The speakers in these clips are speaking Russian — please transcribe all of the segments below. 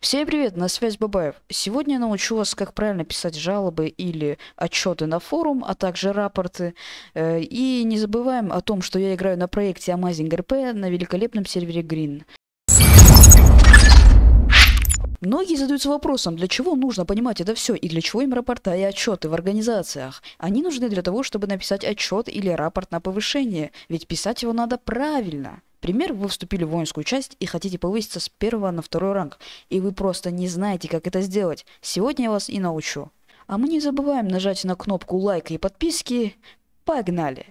Всем привет, на связь Бабаев. Сегодня я научу вас, как правильно писать жалобы или отчеты на форум, а также рапорты. Э, и не забываем о том, что я играю на проекте Amazing RP на великолепном сервере Green. Многие задаются вопросом, для чего нужно понимать это все и для чего им рапорта и отчеты в организациях. Они нужны для того, чтобы написать отчет или рапорт на повышение, ведь писать его надо правильно. Пример, вы вступили в воинскую часть и хотите повыситься с первого на второй ранг, и вы просто не знаете, как это сделать. Сегодня я вас и научу. А мы не забываем нажать на кнопку лайка и подписки. Погнали!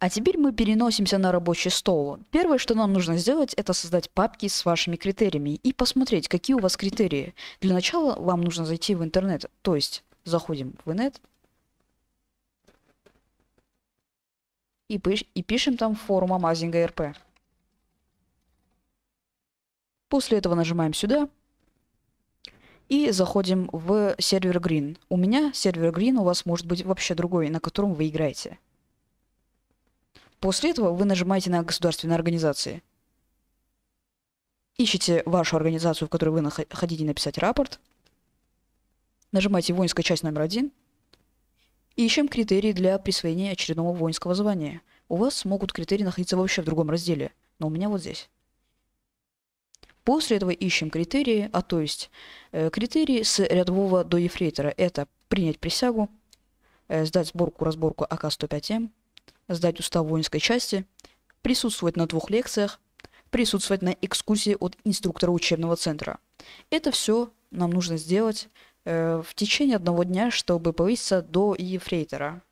А теперь мы переносимся на рабочий стол. Первое, что нам нужно сделать, это создать папки с вашими критериями и посмотреть, какие у вас критерии. Для начала вам нужно зайти в интернет, то есть заходим в инет и, пишем там форум Amazing RP. После этого нажимаем сюда и заходим в сервер Green. У меня сервер Green, у вас может быть вообще другой, на котором вы играете. После этого вы нажимаете на государственные организации. Ищите вашу организацию, в которой вы хотите написать рапорт. Нажимаете «Воинская часть номер один». и Ищем критерии для присвоения очередного воинского звания. У вас могут критерии находиться вообще в другом разделе, но у меня вот здесь. После этого ищем критерии, а то есть э, критерии с рядового до ефрейтора. Это принять присягу, э, сдать сборку-разборку АК-105М, сдать устав воинской части, присутствовать на двух лекциях, присутствовать на экскурсии от инструктора учебного центра. Это все нам нужно сделать э, в течение одного дня, чтобы повыситься до ефрейтора.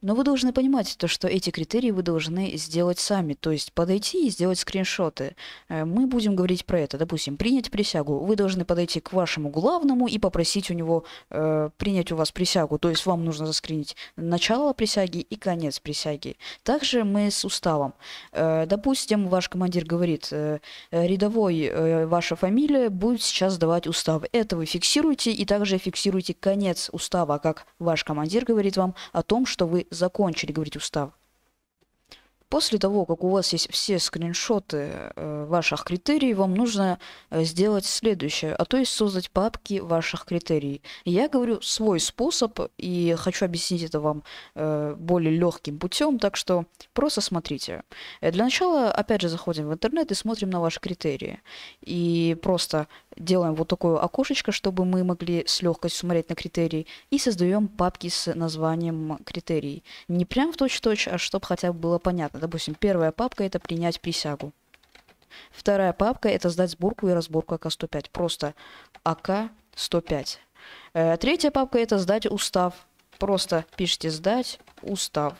Но вы должны понимать то, что эти критерии вы должны сделать сами, то есть подойти и сделать скриншоты. Э, мы будем говорить про это. Допустим, принять присягу. Вы должны подойти к вашему главному и попросить у него э, принять у вас присягу. То есть вам нужно заскринить начало присяги и конец присяги. Также мы с уставом. Э, допустим, ваш командир говорит, э, рядовой, э, ваша фамилия будет сейчас давать устав. Это вы фиксируете и также фиксируете конец устава, как ваш командир говорит вам о том, что вы закончили говорить устав. После того, как у вас есть все скриншоты э, ваших критерий, вам нужно э, сделать следующее, а то есть создать папки ваших критерий. Я говорю свой способ и хочу объяснить это вам э, более легким путем, так что просто смотрите. Для начала, опять же, заходим в интернет и смотрим на ваши критерии. И просто делаем вот такое окошечко, чтобы мы могли с легкостью смотреть на критерии, и создаем папки с названием критерий. Не прям в точь-в-точь, -точь, а чтобы хотя бы было понятно. Допустим, первая папка – это принять присягу. Вторая папка – это сдать сборку и разборку АК-105. Просто АК-105. Э, третья папка – это сдать устав. Просто пишите «сдать устав».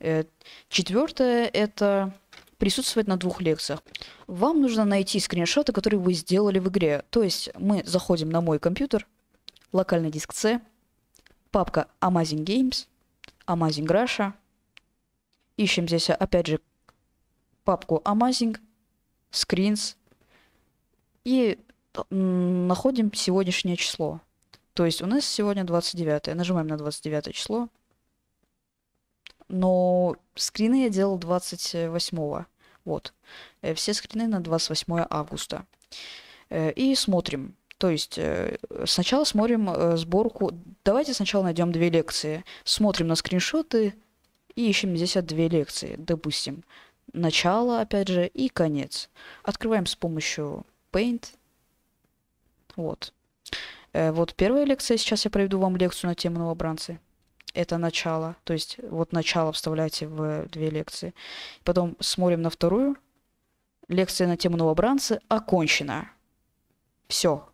Э, Четвертая это присутствовать на двух лекциях. Вам нужно найти скриншоты, которые вы сделали в игре. То есть мы заходим на мой компьютер, локальный диск C, папка Amazing Games, Amazing Russia. Ищем здесь, опять же, папку Amazing, Screens. И находим сегодняшнее число. То есть у нас сегодня 29. Нажимаем на 29 число но скрины я делал 28-го. Вот. Э, все скрины на 28 августа. Э, и смотрим. То есть э, сначала смотрим сборку. Давайте сначала найдем две лекции. Смотрим на скриншоты и ищем здесь от две лекции. Допустим, начало, опять же, и конец. Открываем с помощью Paint. Вот. Вот первая лекция. Сейчас я проведу вам лекцию на тему новобранцы это начало, то есть вот начало вставляйте в две лекции. Потом смотрим на вторую. Лекция на тему новобранцы окончена. Все.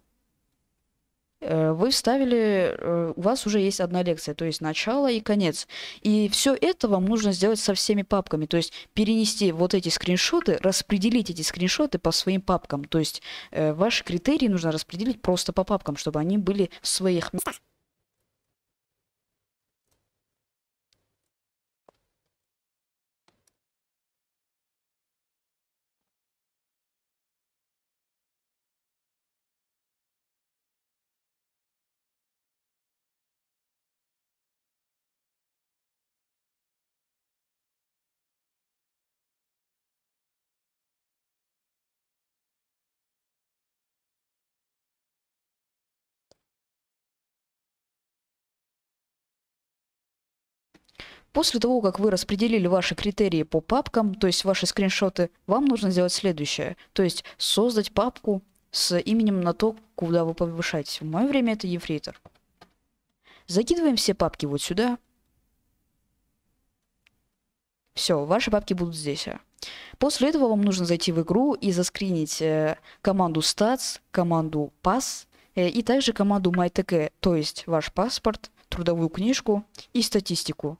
Э, вы вставили, э, у вас уже есть одна лекция, то есть начало и конец. И все это вам нужно сделать со всеми папками, то есть перенести вот эти скриншоты, распределить эти скриншоты по своим папкам. То есть э, ваши критерии нужно распределить просто по папкам, чтобы они были в своих местах. После того, как вы распределили ваши критерии по папкам, то есть ваши скриншоты, вам нужно сделать следующее. То есть создать папку с именем на то, куда вы повышаетесь. В мое время это ефрейтор. Закидываем все папки вот сюда. Все, ваши папки будут здесь. После этого вам нужно зайти в игру и заскринить э, команду stats, команду pass э, и также команду mytk, то есть ваш паспорт, трудовую книжку и статистику.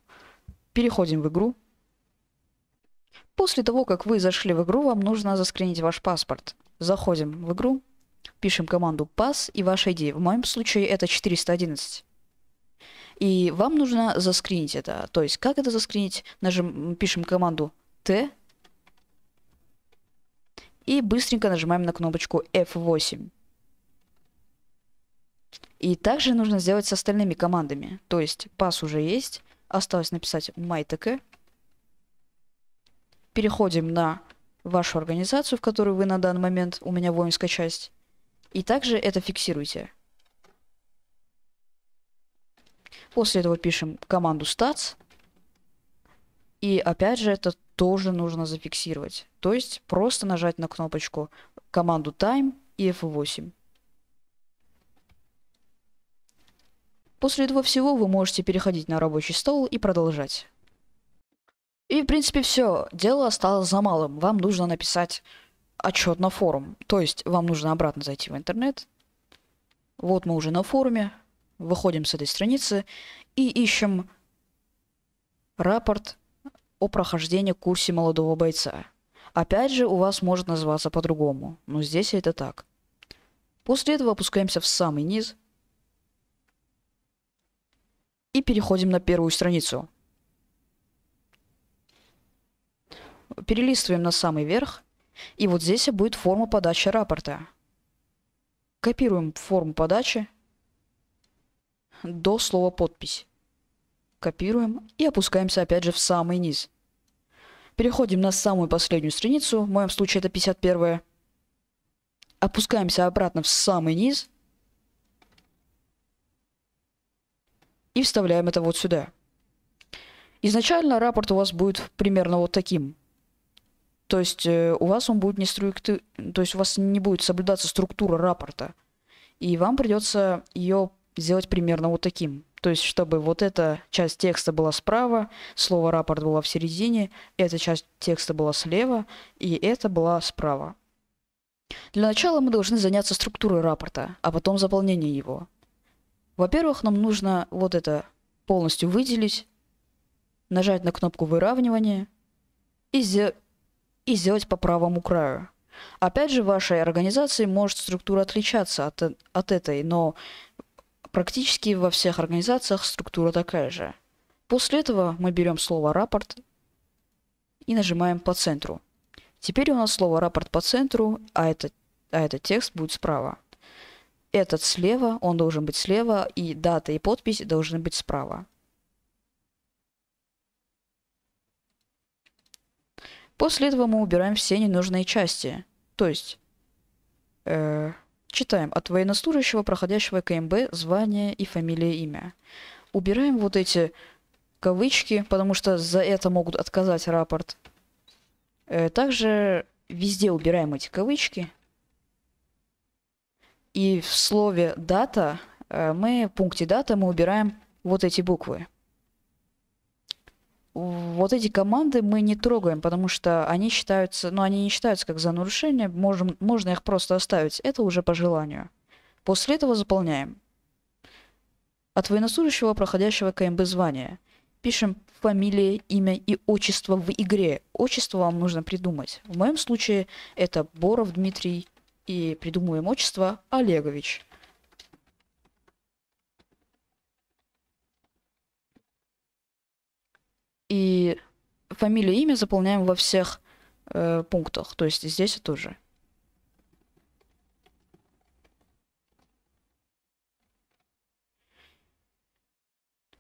Переходим в игру. После того, как вы зашли в игру, вам нужно заскринить ваш паспорт. Заходим в игру, пишем команду pass и ваш ID. В моем случае это 411. И вам нужно заскринить это. То есть, как это заскринить? Нажим, пишем команду T и быстренько нажимаем на кнопочку F8. И также нужно сделать с остальными командами. То есть, PASS уже есть, Осталось написать Майтеке. Переходим на вашу организацию, в которой вы на данный момент, у меня воинская часть. И также это фиксируйте. После этого пишем команду stats. И опять же, это тоже нужно зафиксировать. То есть просто нажать на кнопочку команду time и F8. После этого всего вы можете переходить на рабочий стол и продолжать. И, в принципе, все. Дело осталось за малым. Вам нужно написать отчет на форум. То есть вам нужно обратно зайти в интернет. Вот мы уже на форуме. Выходим с этой страницы и ищем рапорт о прохождении курсе молодого бойца. Опять же, у вас может называться по-другому, но здесь это так. После этого опускаемся в самый низ – и переходим на первую страницу. Перелистываем на самый верх. И вот здесь будет форма подачи рапорта. Копируем форму подачи до слова «подпись». Копируем и опускаемся опять же в самый низ. Переходим на самую последнюю страницу, в моем случае это 51 -я. Опускаемся обратно в самый низ – и вставляем это вот сюда. Изначально рапорт у вас будет примерно вот таким. То есть э, у вас он будет не структу... то есть у вас не будет соблюдаться структура рапорта. И вам придется ее сделать примерно вот таким. То есть, чтобы вот эта часть текста была справа, слово «рапорт» было в середине, эта часть текста была слева, и это была справа. Для начала мы должны заняться структурой рапорта, а потом заполнением его. Во-первых, нам нужно вот это полностью выделить, нажать на кнопку выравнивания и, и сделать по правому краю. Опять же, в вашей организации может структура отличаться от, от этой, но практически во всех организациях структура такая же. После этого мы берем слово «рапорт» и нажимаем по центру. Теперь у нас слово «рапорт» по центру, а, это, а этот текст будет справа этот слева, он должен быть слева, и дата и подпись должны быть справа. После этого мы убираем все ненужные части. То есть, э, читаем от военнослужащего, проходящего КМБ, звание и фамилия, имя. Убираем вот эти кавычки, потому что за это могут отказать рапорт. Э, также везде убираем эти кавычки. И в слове «дата» э, мы, в пункте «дата» мы убираем вот эти буквы. Вот эти команды мы не трогаем, потому что они считаются, ну, они не считаются как за нарушение, можем, можно их просто оставить. Это уже по желанию. После этого заполняем. От военнослужащего, проходящего КМБ звания. Пишем фамилия, имя и отчество в игре. Отчество вам нужно придумать. В моем случае это Боров Дмитрий и придумываем отчество Олегович. И фамилия имя заполняем во всех э, пунктах. То есть здесь тоже.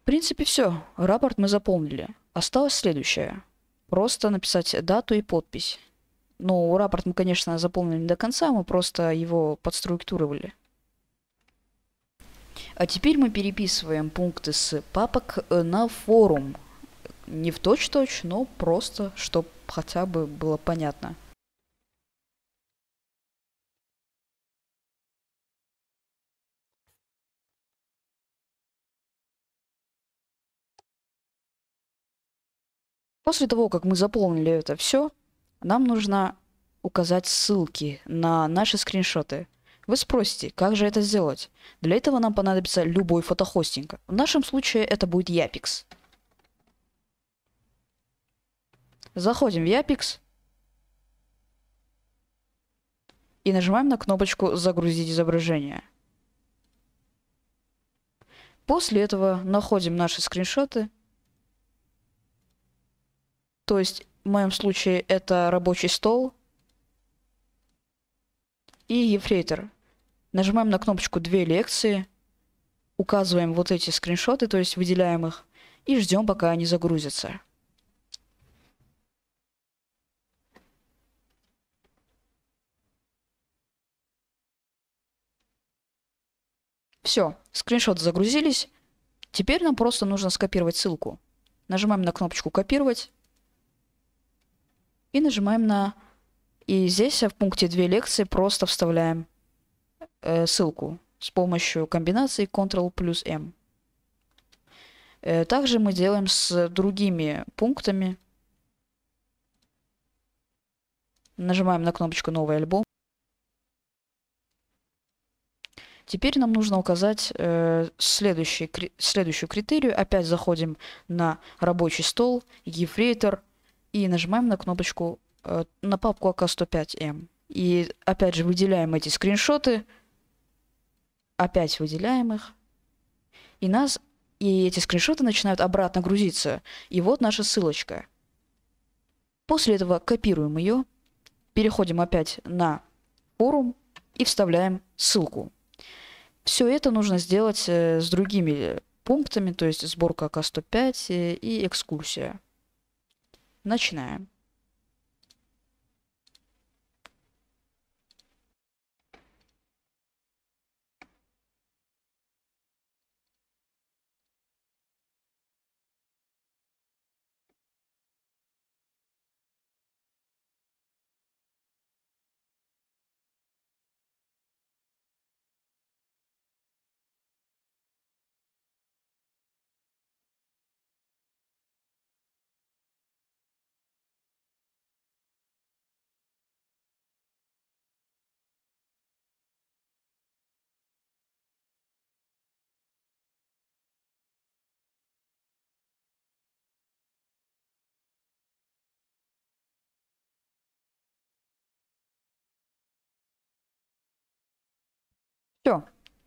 В принципе, все. Рапорт мы заполнили. Осталось следующее. Просто написать дату и подпись. Ну, рапорт мы, конечно, заполнили не до конца, мы просто его подструктурировали. А теперь мы переписываем пункты с папок э, на форум. Не в точь -точь, но просто, чтобы хотя бы было понятно. После того, как мы заполнили это все, нам нужно указать ссылки на наши скриншоты. Вы спросите, как же это сделать? Для этого нам понадобится любой фотохостинг. В нашем случае это будет Япикс. Заходим в Япикс. И нажимаем на кнопочку «Загрузить изображение». После этого находим наши скриншоты. То есть в моем случае это рабочий стол и ефрейтор. Нажимаем на кнопочку «Две лекции», указываем вот эти скриншоты, то есть выделяем их, и ждем, пока они загрузятся. Все, скриншоты загрузились. Теперь нам просто нужно скопировать ссылку. Нажимаем на кнопочку «Копировать» и нажимаем на... И здесь э, в пункте «Две лекции» просто вставляем э, ссылку с помощью комбинации Ctrl плюс M. Э, также мы делаем с другими пунктами. Нажимаем на кнопочку «Новый альбом». Теперь нам нужно указать э, следующий, кри следующую критерию. Опять заходим на рабочий стол, ефрейтор – и нажимаем на кнопочку э, на папку АК-105М. И опять же выделяем эти скриншоты, опять выделяем их, и нас и эти скриншоты начинают обратно грузиться. И вот наша ссылочка. После этого копируем ее, переходим опять на форум и вставляем ссылку. Все это нужно сделать э, с другими пунктами, то есть сборка АК-105 э, и экскурсия начинаем.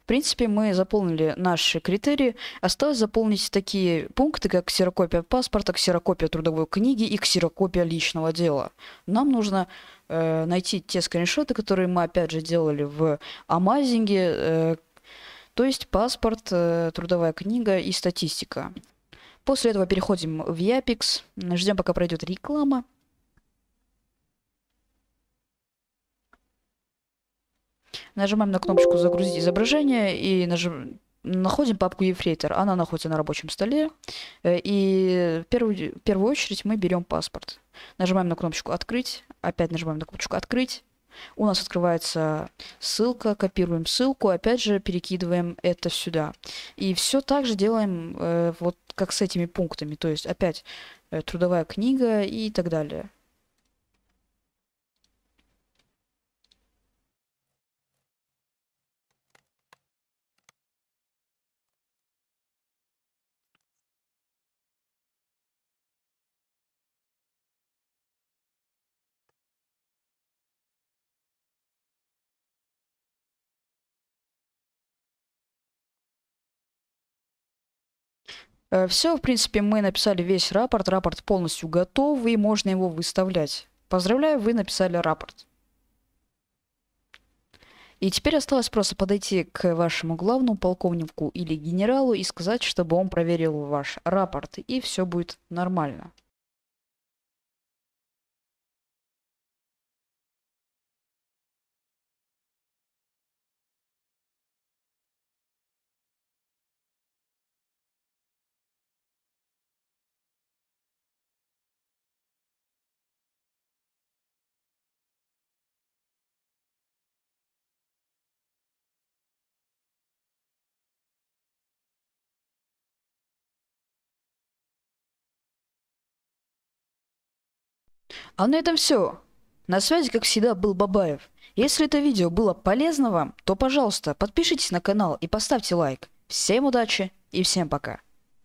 принципе, мы заполнили наши критерии. Осталось заполнить такие пункты, как ксерокопия паспорта, ксерокопия трудовой книги и ксерокопия личного дела. Нам нужно э, найти те скриншоты, которые мы, опять же, делали в Амазинге, э, то есть паспорт, э, трудовая книга и статистика. После этого переходим в Япикс, ждем, пока пройдет реклама. Нажимаем на кнопочку «Загрузить изображение» и нажим... находим папку «Ефрейтор». Она находится на рабочем столе. Э, и в первую, в первую очередь мы берем паспорт. Нажимаем на кнопочку «Открыть». Опять нажимаем на кнопочку «Открыть». У нас открывается ссылка, копируем ссылку, опять же перекидываем это сюда. И все так же делаем э, вот как с этими пунктами, то есть опять э, трудовая книга и так далее. Э, все, в принципе, мы написали весь рапорт. Рапорт полностью готов, и можно его выставлять. Поздравляю, вы написали рапорт. И теперь осталось просто подойти к вашему главному полковнику или генералу и сказать, чтобы он проверил ваш рапорт, и все будет нормально. А на этом все. На связи, как всегда, был Бабаев. Если это видео было полезно вам, то, пожалуйста, подпишитесь на канал и поставьте лайк. Всем удачи и всем пока.